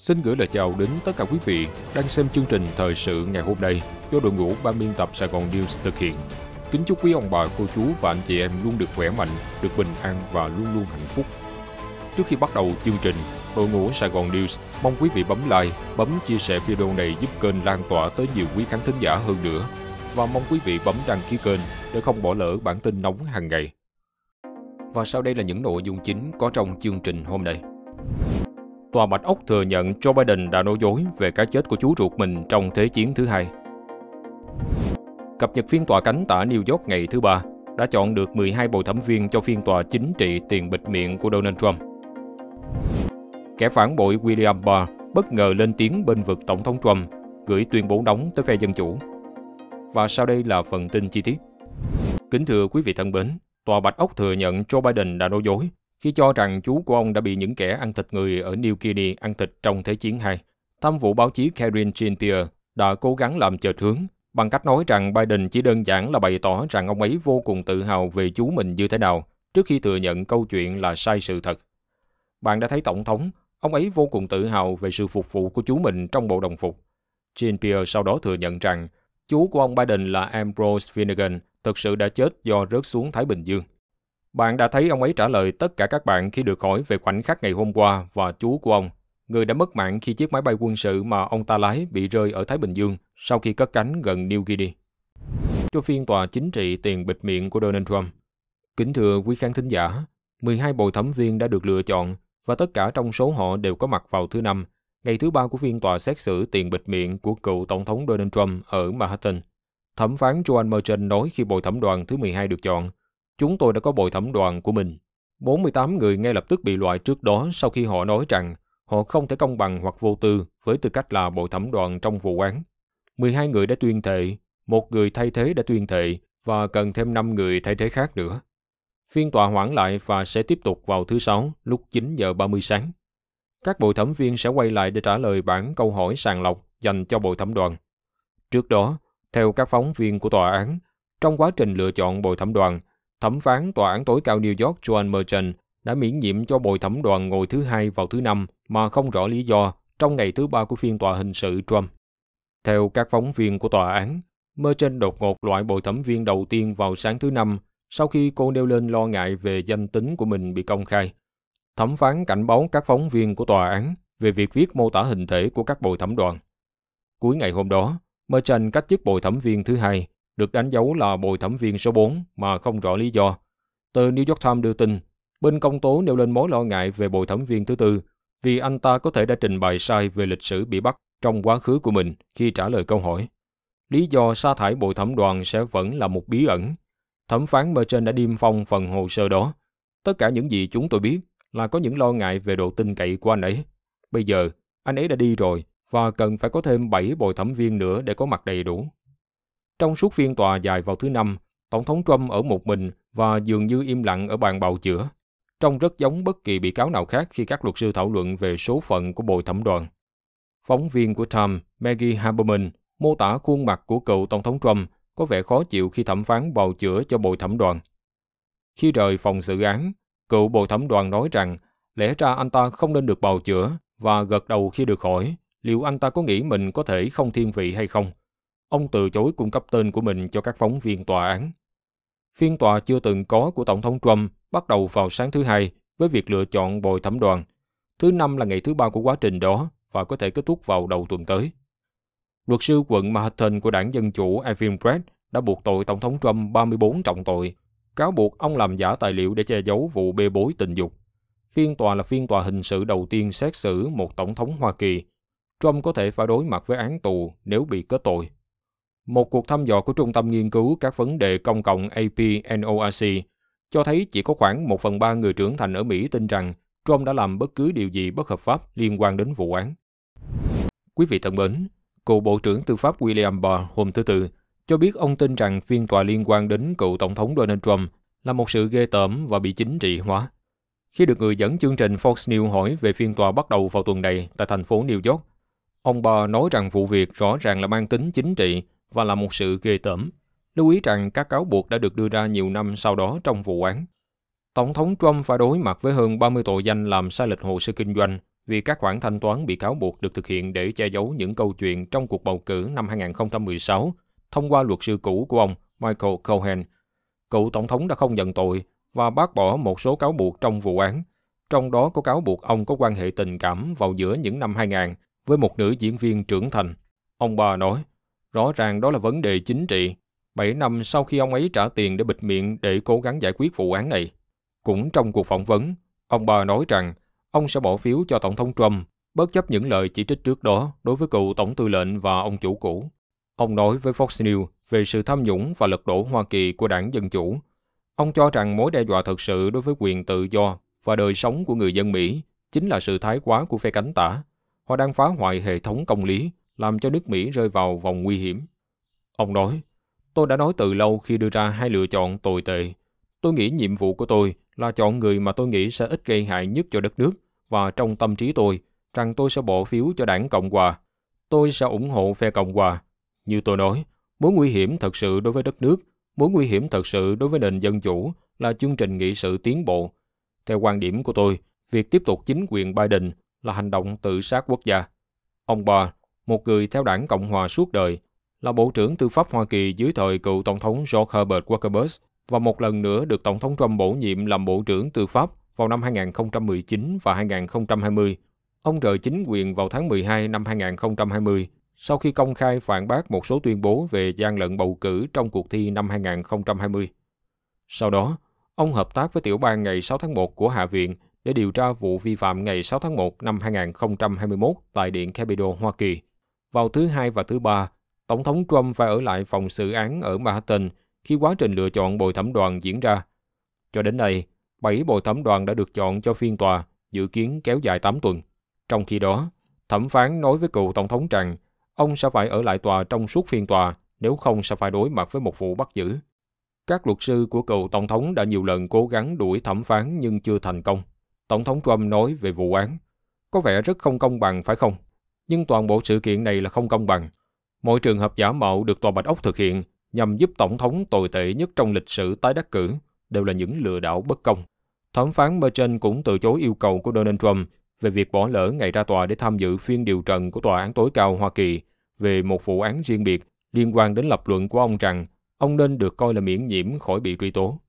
Xin gửi lời chào đến tất cả quý vị đang xem chương trình Thời sự ngày hôm nay do đội ngũ ban biên tập Sài Gòn News thực hiện. Kính chúc quý ông bà, cô chú và anh chị em luôn được khỏe mạnh, được bình an và luôn luôn hạnh phúc. Trước khi bắt đầu chương trình, đội ngũ Sài Gòn News mong quý vị bấm like, bấm chia sẻ video này giúp kênh lan tỏa tới nhiều quý khán thính giả hơn nữa và mong quý vị bấm đăng ký kênh để không bỏ lỡ bản tin nóng hàng ngày. Và sau đây là những nội dung chính có trong chương trình hôm nay. Tòa Bạch Ốc thừa nhận Joe Biden đã nói dối về cái chết của chú ruột mình trong Thế chiến thứ hai. Cập nhật phiên tòa cánh tả New York ngày thứ ba đã chọn được 12 bầu thẩm viên cho phiên tòa chính trị tiền bịt miệng của Donald Trump. Kẻ phản bội William Barr bất ngờ lên tiếng bên vực Tổng thống Trump, gửi tuyên bố đóng tới phe Dân Chủ. Và sau đây là phần tin chi tiết. Kính thưa quý vị thân mến, Tòa Bạch Ốc thừa nhận Joe Biden đã nói dối khi cho rằng chú của ông đã bị những kẻ ăn thịt người ở New Guinea ăn thịt trong Thế chiến II. Tham vụ báo chí Karen Jean-Pierre đã cố gắng làm chờ hướng bằng cách nói rằng Biden chỉ đơn giản là bày tỏ rằng ông ấy vô cùng tự hào về chú mình như thế nào trước khi thừa nhận câu chuyện là sai sự thật. Bạn đã thấy Tổng thống, ông ấy vô cùng tự hào về sự phục vụ của chú mình trong bộ đồng phục. Jean-Pierre sau đó thừa nhận rằng chú của ông Biden là Ambrose Finnegan thực sự đã chết do rớt xuống Thái Bình Dương. Bạn đã thấy ông ấy trả lời tất cả các bạn khi được hỏi về khoảnh khắc ngày hôm qua và chú của ông, người đã mất mạng khi chiếc máy bay quân sự mà ông ta lái bị rơi ở Thái Bình Dương sau khi cất cánh gần New Guinea. Cho phiên tòa chính trị tiền bịt miệng của Donald Trump. Kính thưa quý khán thính giả, 12 bồi thẩm viên đã được lựa chọn và tất cả trong số họ đều có mặt vào thứ Năm, ngày thứ ba của phiên tòa xét xử tiền bịt miệng của cựu Tổng thống Donald Trump ở Manhattan. Thẩm phán Joan Merchant nói khi bồi thẩm đoàn thứ 12 được chọn – Chúng tôi đã có bồi thẩm đoàn của mình. 48 người ngay lập tức bị loại trước đó sau khi họ nói rằng họ không thể công bằng hoặc vô tư với tư cách là bồi thẩm đoàn trong vụ án. 12 người đã tuyên thệ, một người thay thế đã tuyên thệ và cần thêm 5 người thay thế khác nữa. Phiên tòa hoãn lại và sẽ tiếp tục vào thứ Sáu lúc 9 giờ 30 sáng. Các bộ thẩm viên sẽ quay lại để trả lời bản câu hỏi sàng lọc dành cho bộ thẩm đoàn. Trước đó, theo các phóng viên của tòa án, trong quá trình lựa chọn bộ thẩm đoàn, thẩm phán tòa án tối cao New York Joan Merchant đã miễn nhiệm cho bồi thẩm đoàn ngồi thứ hai vào thứ năm mà không rõ lý do trong ngày thứ ba của phiên tòa hình sự Trump. Theo các phóng viên của tòa án, Merchant đột ngột loại bồi thẩm viên đầu tiên vào sáng thứ năm sau khi cô nêu lên lo ngại về danh tính của mình bị công khai. Thẩm phán cảnh báo các phóng viên của tòa án về việc viết mô tả hình thể của các bồi thẩm đoàn. Cuối ngày hôm đó, Merchant cách chức bồi thẩm viên thứ hai được đánh dấu là bồi thẩm viên số 4 mà không rõ lý do. Từ New York Times đưa tin, bên công tố nêu lên mối lo ngại về bồi thẩm viên thứ tư vì anh ta có thể đã trình bày sai về lịch sử bị bắt trong quá khứ của mình khi trả lời câu hỏi. Lý do sa thải bồi thẩm đoàn sẽ vẫn là một bí ẩn. Thẩm phán Merchant đã điêm phong phần hồ sơ đó. Tất cả những gì chúng tôi biết là có những lo ngại về độ tin cậy của anh ấy. Bây giờ, anh ấy đã đi rồi và cần phải có thêm 7 bồi thẩm viên nữa để có mặt đầy đủ. Trong suốt phiên tòa dài vào thứ năm, Tổng thống Trump ở một mình và dường như im lặng ở bàn bào chữa, trông rất giống bất kỳ bị cáo nào khác khi các luật sư thảo luận về số phận của bồi thẩm đoàn. Phóng viên của Time, Maggie Haberman, mô tả khuôn mặt của cựu Tổng thống Trump có vẻ khó chịu khi thẩm phán bào chữa cho bồi thẩm đoàn. Khi rời phòng xử án, cựu bồi thẩm đoàn nói rằng lẽ ra anh ta không nên được bào chữa và gật đầu khi được hỏi liệu anh ta có nghĩ mình có thể không thiên vị hay không ông từ chối cung cấp tên của mình cho các phóng viên tòa án. Phiên tòa chưa từng có của Tổng thống Trump bắt đầu vào sáng thứ hai với việc lựa chọn bồi thẩm đoàn. Thứ năm là ngày thứ ba của quá trình đó và có thể kết thúc vào đầu tuần tới. Luật sư quận Manhattan của đảng Dân Chủ Evan Brett đã buộc tội Tổng thống Trump 34 trọng tội, cáo buộc ông làm giả tài liệu để che giấu vụ bê bối tình dục. Phiên tòa là phiên tòa hình sự đầu tiên xét xử một Tổng thống Hoa Kỳ. Trump có thể phải đối mặt với án tù nếu bị kết tội. Một cuộc thăm dò của Trung tâm Nghiên cứu các vấn đề công cộng APNORC cho thấy chỉ có khoảng 1 phần 3 người trưởng thành ở Mỹ tin rằng Trump đã làm bất cứ điều gì bất hợp pháp liên quan đến vụ án. Quý vị thân mến, cựu Bộ trưởng Tư pháp William Barr hôm thứ Tư cho biết ông tin rằng phiên tòa liên quan đến cựu Tổng thống Donald Trump là một sự ghê tởm và bị chính trị hóa. Khi được người dẫn chương trình Fox News hỏi về phiên tòa bắt đầu vào tuần này tại thành phố New York, ông Barr nói rằng vụ việc rõ ràng là mang tính chính trị và là một sự ghê tởm. Lưu ý rằng các cáo buộc đã được đưa ra nhiều năm sau đó trong vụ án. Tổng thống Trump phải đối mặt với hơn 30 tội danh làm sai lệch hồ sơ kinh doanh vì các khoản thanh toán bị cáo buộc được thực hiện để che giấu những câu chuyện trong cuộc bầu cử năm 2016 thông qua luật sư cũ của ông Michael Cohen. Cựu tổng thống đã không nhận tội và bác bỏ một số cáo buộc trong vụ án, trong đó có cáo buộc ông có quan hệ tình cảm vào giữa những năm 2000 với một nữ diễn viên trưởng thành. Ông bà nói, Rõ ràng đó là vấn đề chính trị. Bảy năm sau khi ông ấy trả tiền để bịt miệng để cố gắng giải quyết vụ án này. Cũng trong cuộc phỏng vấn, ông bà nói rằng ông sẽ bỏ phiếu cho Tổng thống Trump, bất chấp những lời chỉ trích trước đó đối với cựu Tổng tư lệnh và ông chủ cũ. Ông nói với Fox News về sự tham nhũng và lật đổ Hoa Kỳ của đảng Dân Chủ. Ông cho rằng mối đe dọa thực sự đối với quyền tự do và đời sống của người dân Mỹ chính là sự thái quá của phe cánh tả. Họ đang phá hoại hệ thống công lý, làm cho nước Mỹ rơi vào vòng nguy hiểm. Ông nói, tôi đã nói từ lâu khi đưa ra hai lựa chọn tồi tệ. Tôi nghĩ nhiệm vụ của tôi là chọn người mà tôi nghĩ sẽ ít gây hại nhất cho đất nước và trong tâm trí tôi rằng tôi sẽ bỏ phiếu cho đảng Cộng Hòa. Tôi sẽ ủng hộ phe Cộng Hòa. Như tôi nói, mối nguy hiểm thật sự đối với đất nước, mối nguy hiểm thật sự đối với nền dân chủ là chương trình nghị sự tiến bộ. Theo quan điểm của tôi, việc tiếp tục chính quyền Biden là hành động tự sát quốc gia. Ông Barr một người theo đảng Cộng hòa suốt đời, là Bộ trưởng Tư pháp Hoa Kỳ dưới thời cựu Tổng thống George Herbert Walker Bush và một lần nữa được Tổng thống Trump bổ nhiệm làm Bộ trưởng Tư pháp vào năm 2019 và 2020. Ông rời chính quyền vào tháng 12 năm 2020 sau khi công khai phản bác một số tuyên bố về gian lận bầu cử trong cuộc thi năm 2020. Sau đó, ông hợp tác với tiểu bang ngày 6 tháng 1 của Hạ viện để điều tra vụ vi phạm ngày 6 tháng 1 năm 2021 tại Điện Capitol, Hoa Kỳ. Vào thứ hai và thứ ba, Tổng thống Trump phải ở lại phòng xử án ở Manhattan khi quá trình lựa chọn bồi thẩm đoàn diễn ra. Cho đến nay, 7 bồi thẩm đoàn đã được chọn cho phiên tòa, dự kiến kéo dài 8 tuần. Trong khi đó, thẩm phán nói với cựu Tổng thống rằng ông sẽ phải ở lại tòa trong suốt phiên tòa nếu không sẽ phải đối mặt với một vụ bắt giữ. Các luật sư của cựu Tổng thống đã nhiều lần cố gắng đuổi thẩm phán nhưng chưa thành công. Tổng thống Trump nói về vụ án. Có vẻ rất không công bằng phải không? nhưng toàn bộ sự kiện này là không công bằng. Mọi trường hợp giả mạo được Tòa Bạch Ốc thực hiện nhằm giúp tổng thống tồi tệ nhất trong lịch sử tái đắc cử đều là những lừa đảo bất công. Thẩm phán Merchant cũng từ chối yêu cầu của Donald Trump về việc bỏ lỡ ngày ra tòa để tham dự phiên điều trần của Tòa án tối cao Hoa Kỳ về một vụ án riêng biệt liên quan đến lập luận của ông rằng ông nên được coi là miễn nhiễm khỏi bị truy tố.